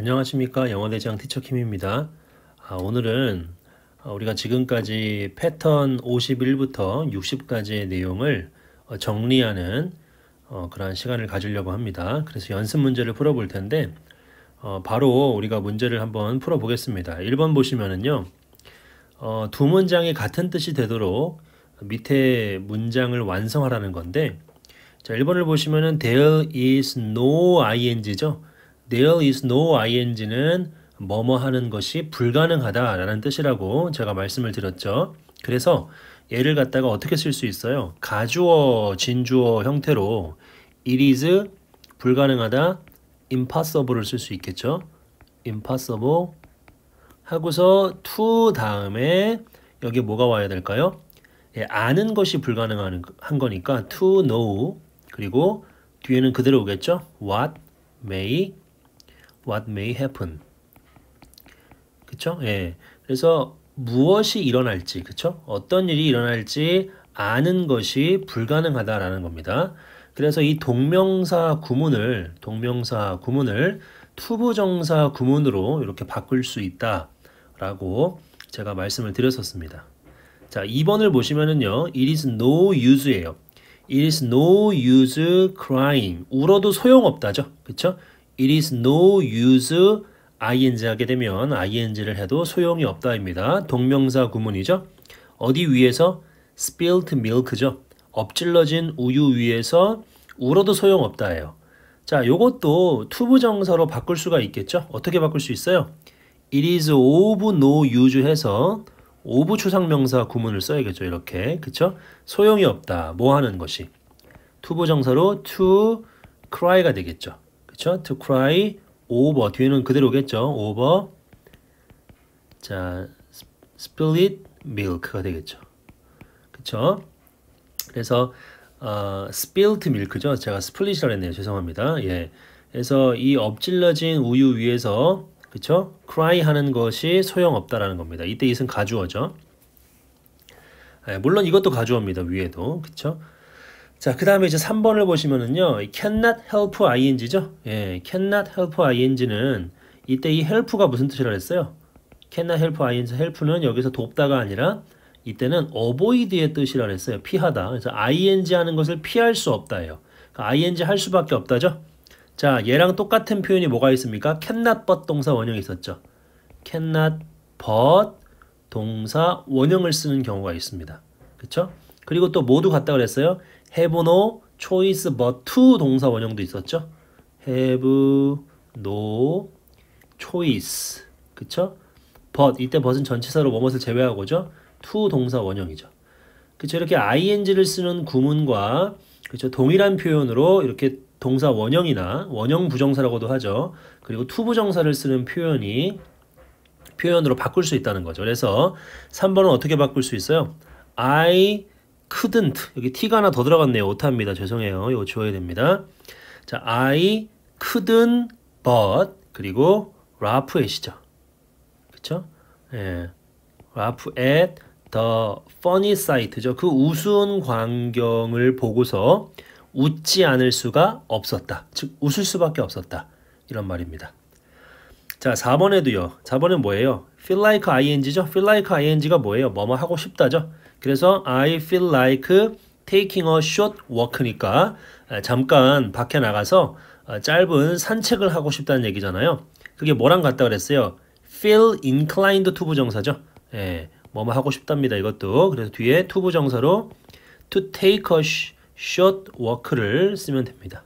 안녕하십니까 영어대장 티처킴입니다. 아, 오늘은 아, 우리가 지금까지 패턴 51부터 60까지의 내용을 어, 정리하는 어, 그러한 시간을 가지려고 합니다. 그래서 연습 문제를 풀어볼 텐데 어, 바로 우리가 문제를 한번 풀어보겠습니다. 1번 보시면은요. 어, 두 문장이 같은 뜻이 되도록 밑에 문장을 완성하라는 건데 자, 1번을 보시면은 there is no ing죠. there is no ing는 뭐뭐 하는 것이 불가능하다라는 뜻이라고 제가 말씀을 드렸죠. 그래서 얘를 갖다가 어떻게 쓸 수 있어요? 가주어, 진주어 형태로 it is 불가능하다, impossible을 쓸 수 있겠죠. impossible 하고서 to 다음에 여기 뭐가 와야 될까요? 예, 아는 것이 불가능한 한 거니까 to know 그리고 뒤에는 그대로 오겠죠. what may what may happen. 그쵸? 예. 그래서 무엇이 일어날지, 그쵸? 어떤 일이 일어날지 아는 것이 불가능하다라는 겁니다. 그래서 이 동명사 구문을, 동명사 구문을 투부정사 구문으로 이렇게 바꿀 수 있다라고 제가 말씀을 드렸었습니다. 자, 2번을 보시면은요, it is no use예요. it is no use crying. 울어도 소용없다죠. 그쵸? it is no use ing 하게 되면 ing를 해도 소용이 없다입니다. 동명사 구문이죠. 어디 위에서 spilled milk죠. 엎질러진 우유 위에서 울어도 소용없다예요. 자, 요것도 투부정사로 바꿀 수가 있겠죠? 어떻게 바꿀 수 있어요? it is of no use 해서 오브 추상명사 구문을 써야겠죠. 이렇게. 그쵸? 소용이 없다. 뭐 하는 것이. 투부정사로 to cry가 되겠죠. 그쵸? to cry over 뒤에는 그대로겠죠? over 자 split milk가 되겠죠. 그쵸? 그래서 어, spilled milk죠. 제가 split이라고 했네요. 죄송합니다. 예. 그래서 이 엎질러진 우유 위에서 그쵸? cry 하는 것이 소용없다라는 겁니다. 이때 이은 가주어죠. 예, 물론 이것도 가주어입니다. 위에도. 그쵸? 자, 그 다음에 이제 3번을 보시면은요, cannot help ing죠? 예, cannot help ing는 이때 이 help가 무슨 뜻이라 했어요? cannot help ing, help는 여기서 돕다가 아니라 이때는 avoid의 뜻이라 했어요. 피하다. 그래서 ing 하는 것을 피할 수 없다예요. 그러니까 ing 할 수밖에 없다죠? 자, 얘랑 똑같은 표현이 뭐가 있습니까? cannot but 동사 원형이 있었죠. cannot but 동사 원형을 쓰는 경우가 있습니다. 그쵸? 그리고 또 모두 같다 그랬어요. have no choice but to 동사 원형도 있었죠. have no choice. 그쵸? but 이때 but은 전치사로 무엇을 제외하고죠. to 동사 원형이죠. 그쵸 이렇게 ing를 쓰는 구문과 그쵸 동일한 표현으로 이렇게 동사 원형이나 원형 부정사라고도 하죠. 그리고 to 부정사를 쓰는 표현이 표현으로 바꿀 수 있다는 거죠. 그래서 3번은 어떻게 바꿀 수 있어요? I couldn't 여기 t가 하나 더 들어갔네요. 오타입니다. 죄송해요. 이거 지워야 됩니다. 자, I couldn't but 그리고 라프 u 시 h a t 죠 그쵸? 예. 라프 u g h at the funny side죠. 그 우스운 광경을 보고서 웃지 않을 수가 없었다. 즉 웃을 수밖에 없었다. 이런 말입니다. 자, 4번에도요. 4번은 뭐예요? feel like ing죠. feel like ing가 뭐예요? 뭐뭐 하고 싶다죠. 그래서 I feel like taking a short walk니까 아, 잠깐 밖에 나가서 아, 짧은 산책을 하고 싶다는 얘기잖아요. 그게 뭐랑 같다 그랬어요? feel inclined to 부정사죠. 예, 뭐뭐 하고 싶답니다. 이것도. 그래서 뒤에 to 부정사로 to take a short walk를 쓰면 됩니다.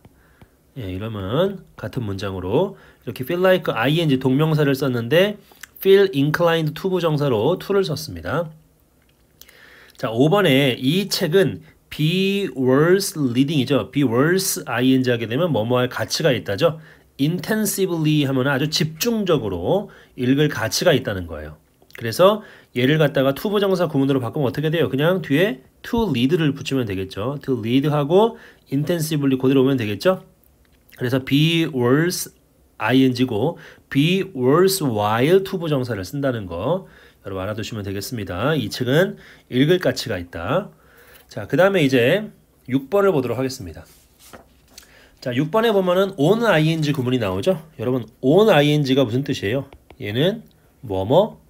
예, 이러면 같은 문장으로 이렇게 feel like ing 동명사를 썼는데 feel inclined to 정사로 to를 썼습니다. 자, 5번에 이 책은 be worth reading이죠. be worth ing 하게 되면 뭐뭐 할 가치가 있다죠. intensively 하면 아주 집중적으로 읽을 가치가 있다는 거예요. 그래서 얘를 갖다가 to 정사 구문으로 바꾸면 어떻게 돼요? 그냥 뒤에 to lead를 붙이면 되겠죠. to lead하고 intensively 그대로 오면 되겠죠. 그래서 be worth ing고 be worthwhile 투부정사를 쓴다는 거 여러분 알아두시면 되겠습니다. 이 책은 읽을 가치가 있다. 자, 그 다음에 이제 6번을 보도록 하겠습니다. 자, 6번에 보면은 on ing 구문이 나오죠? 여러분, on ing가 무슨 뜻이에요? 얘는 뭐뭐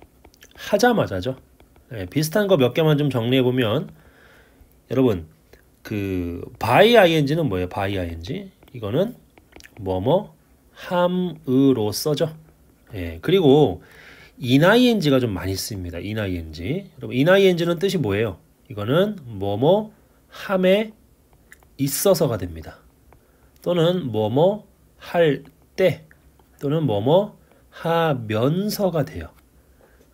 하자마자죠. 네, 비슷한 거 몇 개만 좀 정리해 보면 여러분 그 by ing는 뭐예요? by ing 이거는 뭐뭐 함으로 써죠. 예, 그리고 i n g 가좀 많이 쓰니다 ing. 여러분 ing는 뜻이 뭐예요? 이거는 뭐뭐 함에 있어서가 됩니다. 또는 뭐뭐 할 때 또는 뭐뭐 하면서가 돼요.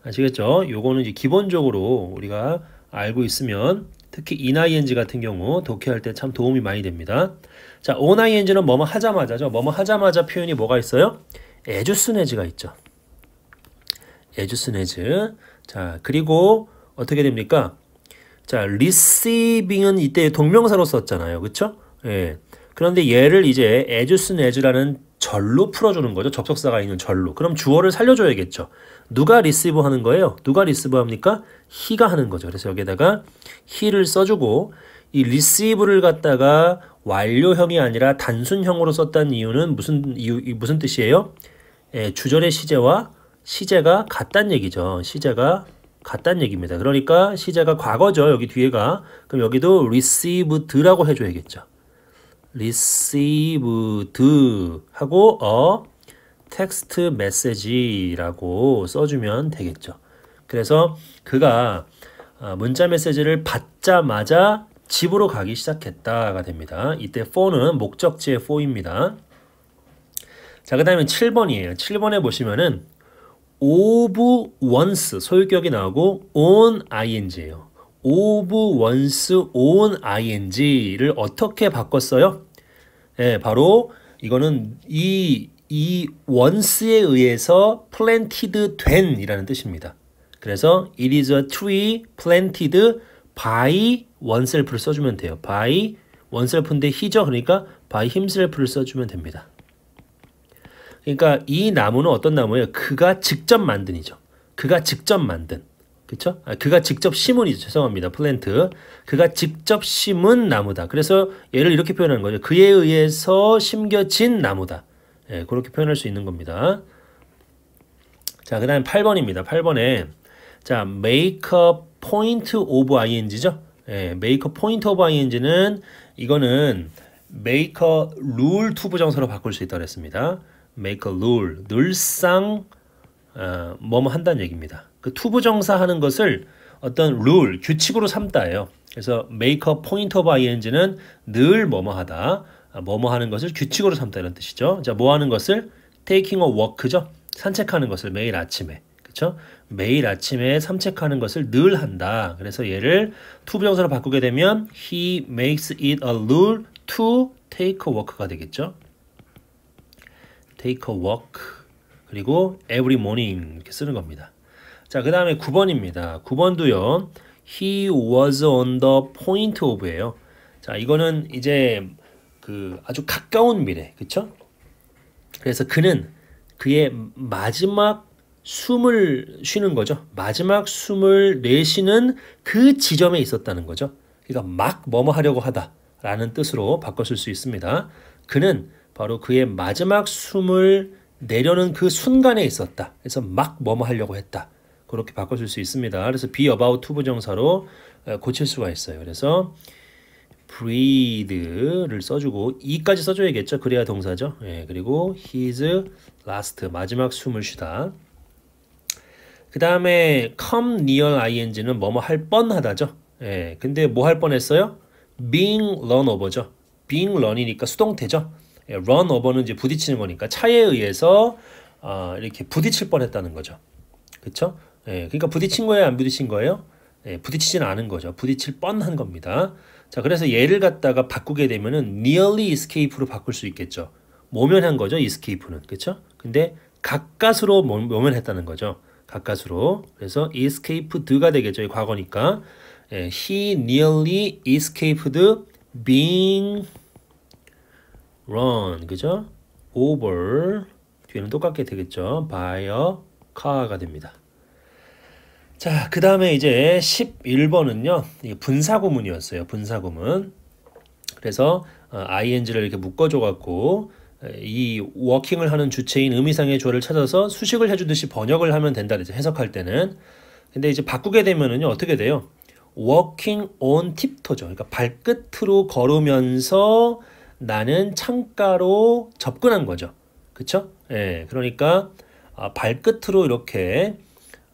아시겠죠? 요거는 이제 기본적으로 우리가 알고 있으면 특히 i n g 같은 경우 독해할 때 참 도움이 많이 됩니다. 자, on ing는 뭐뭐 하자마자죠. 뭐뭐 하자마자 표현이 뭐가 있어요? as soon as가 있죠. as soon as. 자, 그리고 어떻게 됩니까? 자, receiving은 이때 동명사로 썼잖아요. 그쵸? 예. 그런데 얘를 이제 as soon as라는 절로 풀어주는 거죠. 접속사가 있는 절로. 그럼 주어를 살려줘야겠죠. 누가 리시브 하는 거예요? 누가 리시브 합니까? 히가 하는 거죠. 그래서 여기에다가 히를 써주고 이 리시브를 갖다가 완료형이 아니라 단순형으로 썼다는 이유는 무슨 이유 무슨 뜻이에요? 예, 주절의 시제와 시제가 같다는 얘기죠. 시제가 같다는 얘기입니다. 그러니까 시제가 과거죠. 여기 뒤에가 그럼 여기도 received라고 해줘야겠죠. received 하고 어 텍스트 메시지라고 써주면 되겠죠. 그래서 그가 아, 문자 메시지를 받자마자 집으로 가기 시작했다가 됩니다. 이때 for는 목적지의 for입니다. 자, 그 다음에 7번이에요. 7번에 보시면은 of once 소유격이 나오고 on ing예요. of once on ing를 어떻게 바꿨어요? 예, 바로 이거는 이, 이 once에 의해서 planted 된이라는 뜻입니다. 그래서 it is a tree planted by oneself를 써주면 돼요. by oneself인데 he죠. 그러니까 by himself를 써주면 됩니다. 그러니까 이 나무는 어떤 나무예요? 그가 직접 만든이죠. 그가 직접 만든. 그쵸? 아, 그가 직접 심은이죠. 죄송합니다. 플랜트. 그가 직접 심은 나무다. 그래서 얘를 이렇게 표현하는 거죠. 그에 의해서 심겨진 나무다. 예, 그렇게 표현할 수 있는 겁니다. 자, 그 다음에 8번입니다. 8번에 자, make a point of ing죠. 예, make a point of ing는 이거는 make a rule to 부정사로 바꿀 수 있다고 했습니다. make a rule 늘상 어, 뭐뭐 한다는 얘기입니다. 그 to 부정사 하는 것을 어떤 룰, 규칙으로 삼다예요. 그래서 make a point of ing는 늘 뭐뭐 하다, 아, 뭐뭐 하는 것을 규칙으로 삼다 이런 뜻이죠. 자, 뭐 하는 것을 taking a walk죠. 산책하는 것을 매일 아침에. 그렇죠? 매일 아침에 산책하는 것을 늘 한다. 그래서 얘를 to 부정사로 바꾸게 되면 he makes it a rule to take a walk가 되겠죠. take a walk 그리고 every morning 이렇게 쓰는 겁니다. 자, 그 다음에 9번입니다. 9번도요. He was on the point of예요. 자, 이거는 이제 그 아주 가까운 미래, 그쵸? 그래서 그는 그의 마지막 숨을 쉬는 거죠. 마지막 숨을 내쉬는 그 지점에 있었다는 거죠. 그러니까 막 뭐뭐 하려고 하다라는 뜻으로 바꿨을수 있습니다. 그는 바로 그의 마지막 숨을 내려는 그 순간에 있었다. 그래서 막 뭐뭐 하려고 했다. 그렇게 바꿔 줄수 있습니다. 그래서 be about to 부정사로 고칠 수가 있어요. 그래서 breathe를 써주고 이까지 써줘야겠죠. 그래야 동사죠. 예, 그리고 his last 마지막 숨을 쉬다. 그 다음에 come near ing는 뭐뭐 할 뻔하다죠. 예, 근데 뭐 할 뻔했어요? being run over죠. being run이니까 수동태죠. 예, run over는 이제 부딪히는 거니까 차에 의해서 아, 이렇게 부딪힐 뻔했다는 거죠. 그쵸? 예, 그러니까 부딪힌 거예요? 안 부딪힌 거예요? 예, 부딪히진 않은 거죠. 부딪힐 뻔 한 겁니다. 자, 그래서 얘를 갖다가 바꾸게 되면은 nearly escape로 바꿀 수 있겠죠. 모면한 거죠, escape는. 그쵸? 근데 가까스로 모면했다는 거죠. 가까스로. 그래서 escaped가 되겠죠. 이 과거니까. 예, he nearly escaped being run. 그죠? over 뒤에는 똑같게 되겠죠. by a car가 됩니다. 자, 그 다음에 이제 11번은요. 분사구문이었어요. 분사구문. 그래서 어, ing를 이렇게 묶어줘갖고 이 워킹을 하는 주체인 의미상의 조를 찾아서 수식을 해주듯이 번역을 하면 된다 이제 해석할 때는 근데 이제 바꾸게 되면은요 어떻게 돼요? 워킹 온 팁토죠. 그러니까 발끝으로 걸으면서 나는 창가로 접근한 거죠. 그렇죠? 예. 그러니까 아, 발끝으로 이렇게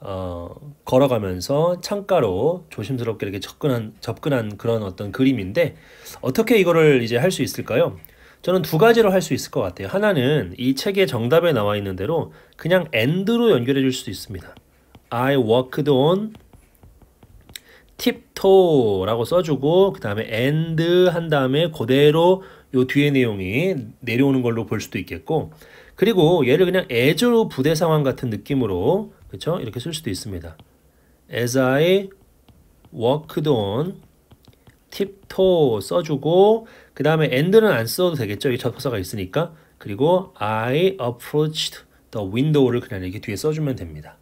어, 걸어가면서 창가로 조심스럽게 이렇게 접근한 접근한 그런 어떤 그림인데 어떻게 이거를 이제 할 수 있을까요? 저는 두 가지로 할 수 있을 것 같아요. 하나는 이 책의 정답에 나와 있는 대로 그냥 and로 연결해 줄 수도 있습니다. I walked on tiptoe라고 써주고 그 다음에 and 한 다음에 그대로 요 뒤에 내용이 내려오는 걸로 볼 수도 있겠고 그리고 얘를 그냥 as로 부대 상황 같은 느낌으로 그렇죠? 이렇게 쓸 수도 있습니다. As I walked on tiptoe 써주고 그 다음에 and는 안 써도 되겠죠. 이 접속사가 있으니까. 그리고 I approached the window를 그냥 이렇게 뒤에 써주면 됩니다.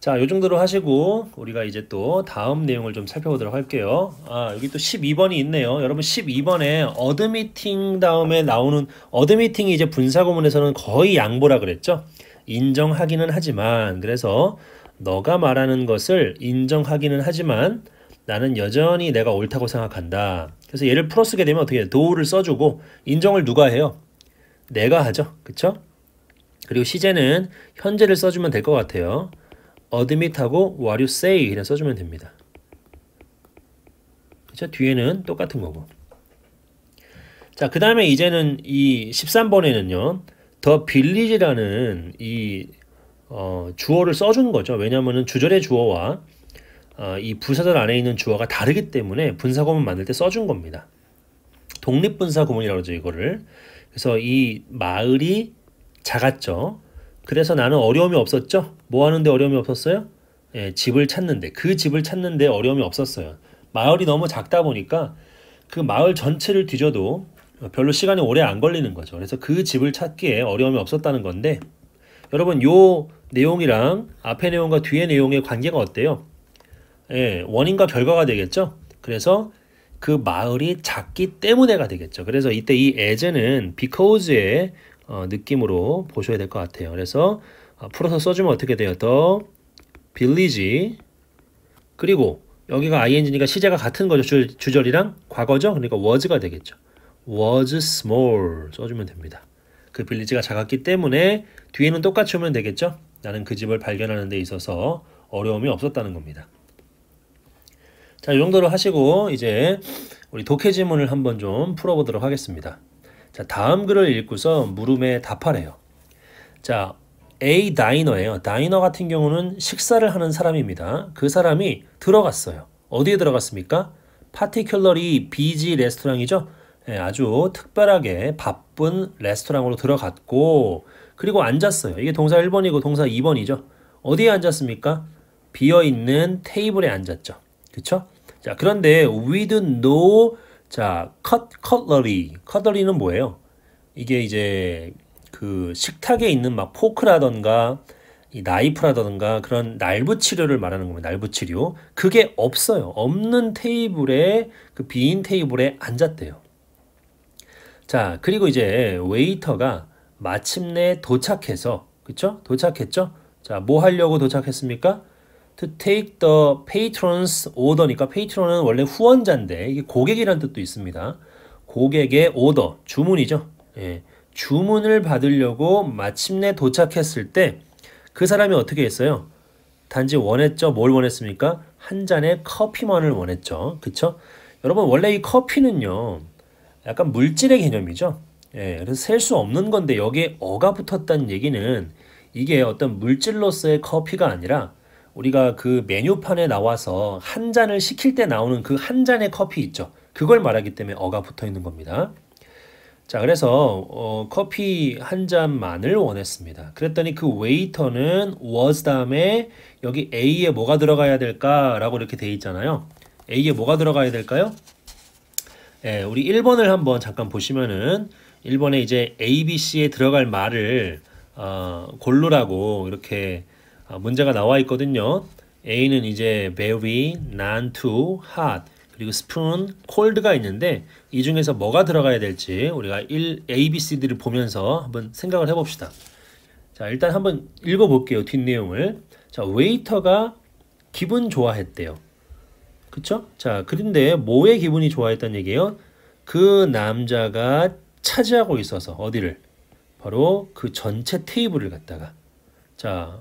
자, 요 정도로 하시고 우리가 이제 또 다음 내용을 좀 살펴보도록 할게요. 아, 여기 또 12번이 있네요. 여러분 12번에 어드미팅 다음에 나오는 어드미팅이 이제 분사구문에서는 거의 양보라 그랬죠. 인정하기는 하지만 그래서 너가 말하는 것을 인정하기는 하지만 나는 여전히 내가 옳다고 생각한다. 그래서 얘를 풀어 쓰게 되면 어떻게 도우를 써주고 인정을 누가 해요? 내가 하죠. 그쵸? 그리고 시제는 현재를 써주면 될 것 같아요. admit하고 what you say 그냥 써주면 됩니다. 그쵸? 뒤에는 똑같은 거고. 자, 그 다음에 이제는 이 13번에는요. 더 빌리지라는 이 어, 주어를 써준 거죠. 왜냐하면 주절의 주어와 어, 이 부사절 안에 있는 주어가 다르기 때문에 분사구문 만들 때 써준 겁니다. 독립분사구문이라고 하죠 이거를. 그래서 이 마을이 작았죠. 그래서 나는 어려움이 없었죠. 뭐 하는데 어려움이 없었어요? 예, 집을 찾는데 그 집을 찾는데 어려움이 없었어요. 마을이 너무 작다 보니까 그 마을 전체를 뒤져도 별로 시간이 오래 안 걸리는 거죠. 그래서 그 집을 찾기에 어려움이 없었다는 건데 여러분 요 내용이랑 앞에 내용과 뒤에 내용의 관계가 어때요? 예, 원인과 결과가 되겠죠. 그래서 그 마을이 작기 때문에가 되겠죠. 그래서 이때 이 as는 because의 어, 느낌으로 보셔야 될 것 같아요. 그래서 어, 풀어서 써주면 어떻게 돼요? 더 빌리지 그리고 여기가 ing니까 시제가 같은 거죠. 주, 주절이랑 과거죠. 그러니까 was가 되겠죠. was small 써주면 됩니다. 그 빌리지가 작았기 때문에 뒤에는 똑같이 오면 되겠죠. 나는 그 집을 발견하는 데 있어서 어려움이 없었다는 겁니다. 자, 이 정도로 하시고 이제 우리 독해 지문을 한번 좀 풀어보도록 하겠습니다. 자, 다음 글을 읽고서 물음에 답하래요. 자, A 다이너예요. 다이너 같은 경우는 식사를 하는 사람입니다. 그 사람이 들어갔어요. 어디에 들어갔습니까? 파티큘러리 BG 레스토랑이죠. 네, 아주 특별하게 바쁜 레스토랑으로 들어갔고 그리고 앉았어요. 이게 동사 1번이고 동사 2번이죠. 어디에 앉았습니까? 비어있는 테이블에 앉았죠. 그쵸? 자, 그런데 with no 자, cut, cutlery. cutlery는 뭐예요? 이게 이제 그 식탁에 있는 막 포크라던가 이 나이프라던가 그런 날부 치료를 말하는 겁니다. 날부 치료. 그게 없어요. 없는 테이블에 그빈 테이블에 앉았대요. 자, 그리고 이제 웨이터가 마침내 도착해서 그쵸? 도착했죠? 자, 뭐 하려고 도착했습니까? to take the patron's order니까 patron은 원래 후원자인데 이게 고객이란 뜻도 있습니다. 고객의 오더, 주문이죠. 예, 주문을 받으려고 마침내 도착했을 때 그 사람이 어떻게 했어요? 단지 원했죠. 뭘 원했습니까? 한 잔의 커피만을 원했죠. 그쵸? 여러분 원래 이 커피는요. 약간 물질의 개념이죠. 예, 그래서 셀 수 없는 건데 여기에 어가 붙었다는 얘기는 이게 어떤 물질로서의 커피가 아니라 우리가 그 메뉴판에 나와서 한 잔을 시킬 때 나오는 그 한 잔의 커피 있죠. 그걸 말하기 때문에 어가 붙어 있는 겁니다. 자, 그래서 어, 커피 한 잔만을 원했습니다. 그랬더니 그 웨이터는 was 다음에 여기 A에 뭐가 들어가야 될까라고 이렇게 돼 있잖아요. A에 뭐가 들어가야 될까요? 예, 우리 1번을 한번 잠깐 보시면은 1번에 이제 A, B, C에 들어갈 말을 어, 골로라고 이렇게 아, 문제가 나와 있거든요. A는 이제 very, none, too, hot, 그리고 spoon, cold가 있는데 이 중에서 뭐가 들어가야 될지 우리가 1, A, B, C, 들을 보면서 한번 생각을 해봅시다. 자, 일단 한번 읽어볼게요. 뒷내용을. 자, 웨이터가 기분 좋아했대요. 그쵸? 자, 그런데 뭐의 기분이 좋아했단 얘기예요? 그 남자가 차지하고 있어서 어디를? 바로 그 전체 테이블을 갖다가 자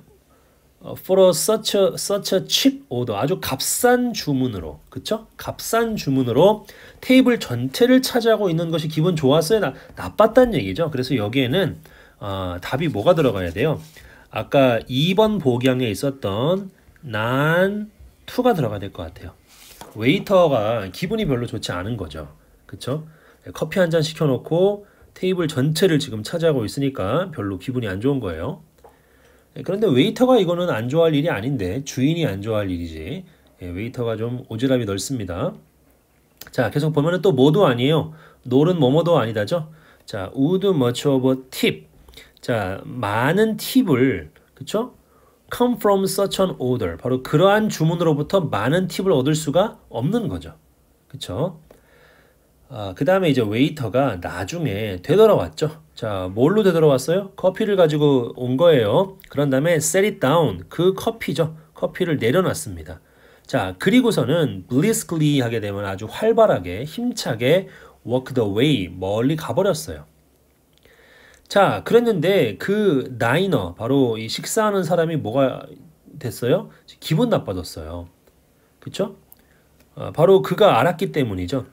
어, for such a, such a cheap order 아주 값싼 주문으로 그쵸? 값싼 주문으로 테이블 전체를 차지하고 있는 것이 기분 좋았어요? 나, 나빴단 얘기죠 그래서 여기에는 어, 답이 뭐가 들어가야 돼요? 아까 2번 보양에 있었던 난 투가 들어가야 될 것 같아요 웨이터가 기분이 별로 좋지 않은 거죠 그쵸? 네, 커피 한 잔 시켜놓고 테이블 전체를 지금 차지하고 있으니까 별로 기분이 안 좋은 거예요 예, 그런데 웨이터가 이거는 안 좋아할 일이 아닌데 주인이 안 좋아할 일이지 예, 웨이터가 좀 오지랖이 넓습니다 자 계속 보면또 뭐도 아니에요 노은 뭐뭐도 아니다죠 자 would much of a tip 자 많은 팁을 그쵸 come from such an order 바로 그러한 주문으로부터 많은 팁을 얻을 수가 없는 거죠 그쵸 아, 그 다음에 이제 웨이터가 나중에 되돌아왔죠. 자, 뭘로 되돌아왔어요? 커피를 가지고 온 거예요. 그런 다음에 set it down. 그 커피죠. 커피를 내려놨습니다. 자, 그리고서는 briskly 하게 되면 아주 활발하게, 힘차게 walk the way, 멀리 가버렸어요. 자, 그랬는데 그 나이너, 바로 이 식사하는 사람이 뭐가 됐어요? 기분 나빠졌어요. 그쵸? 아, 바로 그가 알았기 때문이죠.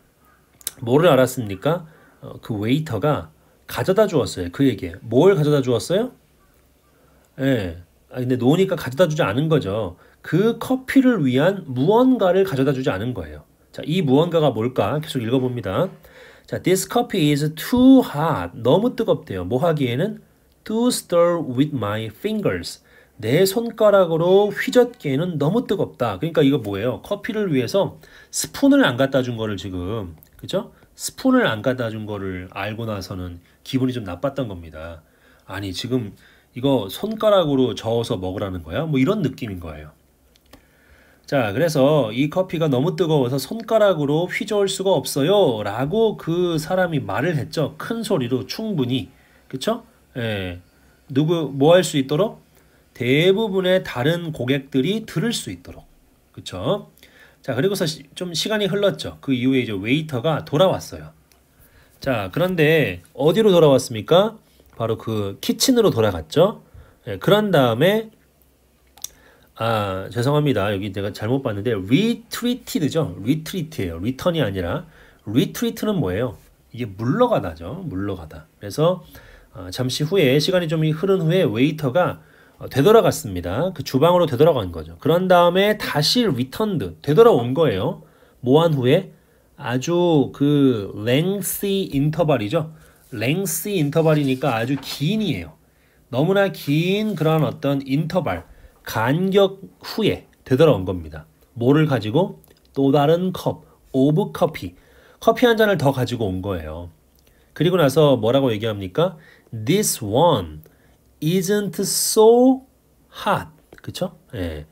뭐를 알았습니까? 어, 그 웨이터가 가져다 주었어요. 그에게. 뭘 가져다 주었어요? 예. 아, 근데 노니까 가져다 주지 않은 거죠. 그 커피를 위한 무언가를 가져다 주지 않은 거예요. 자, 이 무언가가 뭘까? 계속 읽어봅니다. 자, this coffee is too hot. 너무 뜨겁대요. 뭐 하기에는 to stir with my fingers. 내 손가락으로 휘젓기에는 너무 뜨겁다. 그러니까 이거 뭐예요? 커피를 위해서 스푼을 안 갖다 준 거를 지금 그죠? 스푼을 안 갖다 준 거를 알고 나서는 기분이 좀 나빴던 겁니다. 아니, 지금 이거 손가락으로 저어서 먹으라는 거야? 뭐 이런 느낌인 거예요. 자, 그래서 이 커피가 너무 뜨거워서 손가락으로 휘저을 수가 없어요. 라고 그 사람이 말을 했죠. 큰 소리로 충분히. 그쵸? 예. 누구, 뭐 할 수 있도록? 대부분의 다른 고객들이 들을 수 있도록. 그쵸? 자, 그리고서 시, 좀 시간이 흘렀죠. 그 이후에 이제 웨이터가 돌아왔어요. 자, 그런데 어디로 돌아왔습니까? 바로 그 키친으로 돌아갔죠. 예, 그런 다음에 아, 죄송합니다. 여기 제가 잘못 봤는데 retreated죠. retreat예요. return이 아니라 retreat는 뭐예요? 이게 물러가다죠. 물러가다. 그래서 아, 잠시 후에 시간이 좀 흐른 후에 웨이터가 어, 되돌아갔습니다. 그 주방으로 되돌아간 거죠. 그런 다음에 다시 리턴드, 되돌아온 거예요. 모한 후에 아주 그 랭시 인터벌이죠. 랭시 인터벌이니까 아주 긴이에요. 너무나 긴 그런 어떤 인터벌, 간격 후에 되돌아온 겁니다. 뭐를 가지고 또 다른 컵, 오브 커피, 커피 한 잔을 더 가지고 온 거예요. 그리고 나서 뭐라고 얘기합니까? This one, isn't so hot. 그쵸? 예.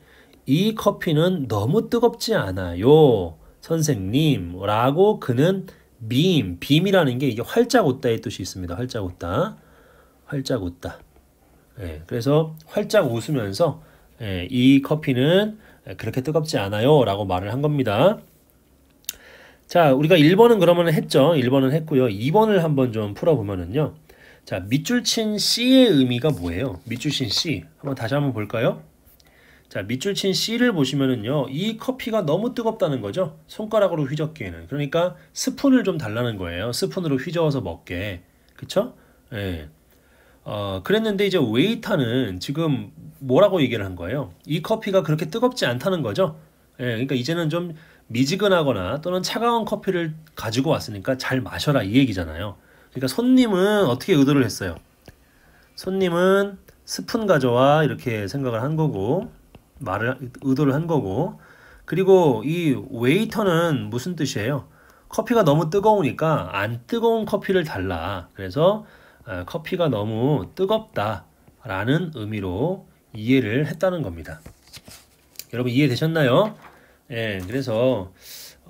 이 커피는 너무 뜨겁지 않아요. 선생님. 라고 그는 beam. beam이라는 게 이게 활짝 웃다의 뜻이 있습니다. 활짝 웃다. 활짝 웃다. 예. 그래서 활짝 웃으면서 예, 이 커피는 그렇게 뜨겁지 않아요. 라고 말을 한 겁니다. 자, 우리가 1번은 그러면 했죠. 1번은 했고요. 2번을 한번 좀 풀어보면은요. 자, 밑줄 친 C의 의미가 뭐예요? 밑줄 친 C. 한번 다시 한번 볼까요? 자, 밑줄 친 C를 보시면은요. 이 커피가 너무 뜨겁다는 거죠. 손가락으로 휘젓기에는. 그러니까 스푼을 좀 달라는 거예요. 스푼으로 휘저어서 먹게. 그쵸? 예. 네. 어, 그랬는데 이제 웨이터는 지금 뭐라고 얘기를 한 거예요? 이 커피가 그렇게 뜨겁지 않다는 거죠? 예, 그러니까 이제는 좀 미지근하거나 또는 차가운 커피를 가지고 왔으니까 잘 마셔라 이 얘기잖아요. 그러니까 손님은 어떻게 의도를 했어요? 손님은 스푼 가져와 이렇게 생각을 한 거고 말을 의도를 한 거고 그리고 이 웨이터는 무슨 뜻이에요? 커피가 너무 뜨거우니까 안 뜨거운 커피를 달라. 그래서 아, 커피가 너무 뜨겁다 라는 의미로 이해를 했다는 겁니다. 여러분 이해되셨나요? 예, 그래서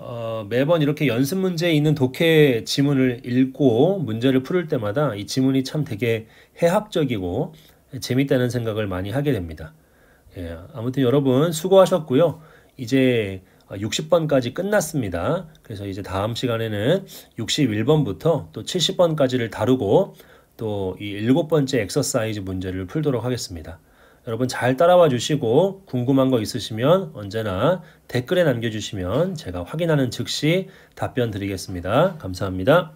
어, 매번 이렇게 연습 문제에 있는 독해 지문을 읽고 문제를 풀을 때마다 이 지문이 참 되게 해학적이고 재밌다는 생각을 많이 하게 됩니다. 예, 아무튼 여러분 수고하셨고요. 이제 60번까지 끝났습니다. 그래서 이제 다음 시간에는 61번부터 또 70번까지를 다루고 또 이7 번째 엑서사이즈 문제를 풀도록 하겠습니다. 여러분 잘 따라와 주시고 궁금한 거 있으시면 언제나 댓글에 남겨주시면 제가 확인하는 즉시 답변 드리겠습니다. 감사합니다.